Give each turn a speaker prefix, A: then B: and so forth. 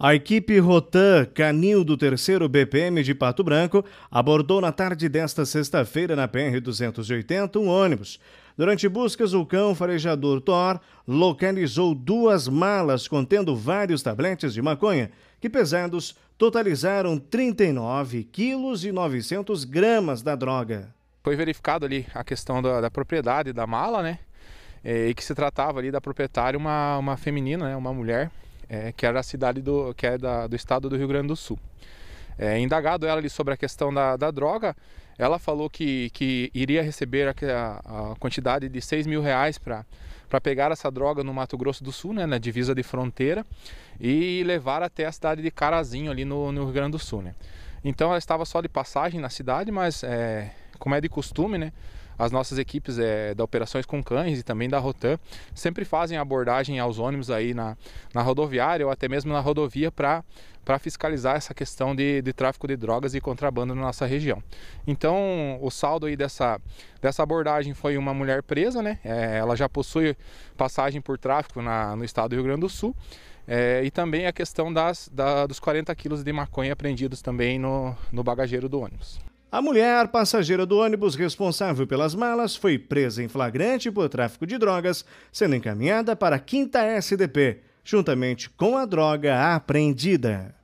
A: A equipe Rotan Canil do 3 BPM de Pato Branco abordou na tarde desta sexta-feira na PR-280 um ônibus. Durante buscas, o cão farejador Thor localizou duas malas contendo vários tabletes de maconha, que pesados totalizaram 39 quilos e 900 gramas da droga.
B: Foi verificado ali a questão da, da propriedade da mala, né? É, e que se tratava ali da proprietária, uma, uma feminina, né? uma mulher, é, que era a cidade do, que é da, do estado do Rio Grande do Sul. É, indagado ela ali sobre a questão da, da droga, ela falou que, que iria receber a, a quantidade de 6 mil reais para pegar essa droga no Mato Grosso do Sul, né, na divisa de fronteira, e levar até a cidade de Carazinho, ali no, no Rio Grande do Sul. Né. Então ela estava só de passagem na cidade, mas é, como é de costume, né? As nossas equipes é, da Operações com Cães e também da Rotan sempre fazem abordagem aos ônibus aí na, na rodoviária ou até mesmo na rodovia para fiscalizar essa questão de, de tráfico de drogas e contrabando na nossa região. Então, o saldo aí dessa, dessa abordagem foi uma mulher presa, né? É, ela já possui passagem por tráfico na, no estado do Rio Grande do Sul. É, e também a questão das, da, dos 40 quilos de maconha apreendidos também no, no bagageiro do ônibus. A
A: mulher, passageira do ônibus responsável pelas malas, foi presa em flagrante por tráfico de drogas, sendo encaminhada para a 5 SDP, juntamente com a droga apreendida.